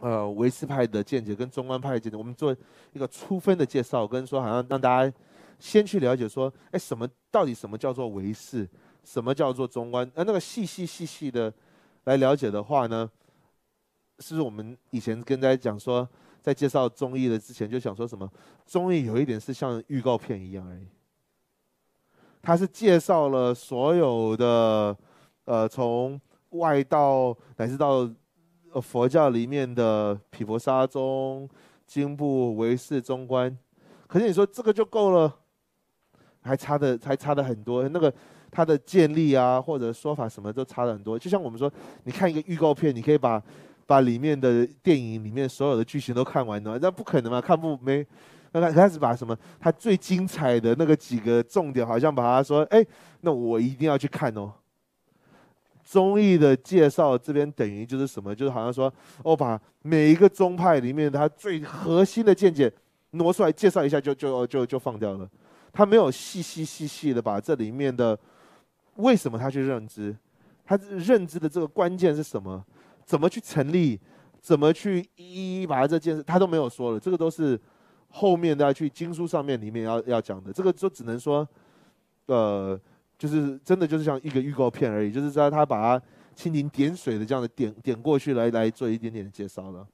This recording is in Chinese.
呃，维斯派的见解跟中观派的见解，我们做一个粗分的介绍，跟说好像让大家先去了解说，哎，什么到底什么叫做维斯，什么叫做中观？呃，那个细细细细的来了解的话呢，是我们以前跟大家讲说，在介绍中医的之前就想说什么，中医有一点是像预告片一样而已，它是介绍了所有的，呃，从外到乃至到。呃，佛教里面的毗婆沙宗、经部、唯识中观，可是你说这个就够了，还差的还差的很多。那个它的建立啊，或者说法什么都差了很多。就像我们说，你看一个预告片，你可以把把里面的电影里面所有的剧情都看完的，那不可能嘛，看不没。那开始把什么，他最精彩的那个几个重点，好像把他说，哎，那我一定要去看哦。综艺的介绍这边等于就是什么？就是好像说，我把每一个宗派里面他最核心的见解挪出来介绍一下，就就就就放掉了。他没有细细细细的把这里面的为什么他去认知，他认知的这个关键是什么，怎么去成立，怎么去一一把他这件事，他都没有说了。这个都是后面再去经书上面里面要要讲的。这个就只能说，呃。就是真的就是像一个预告片而已，就是在他把它蜻蜓点水的这样的点点过去，来来做一点点的介绍了。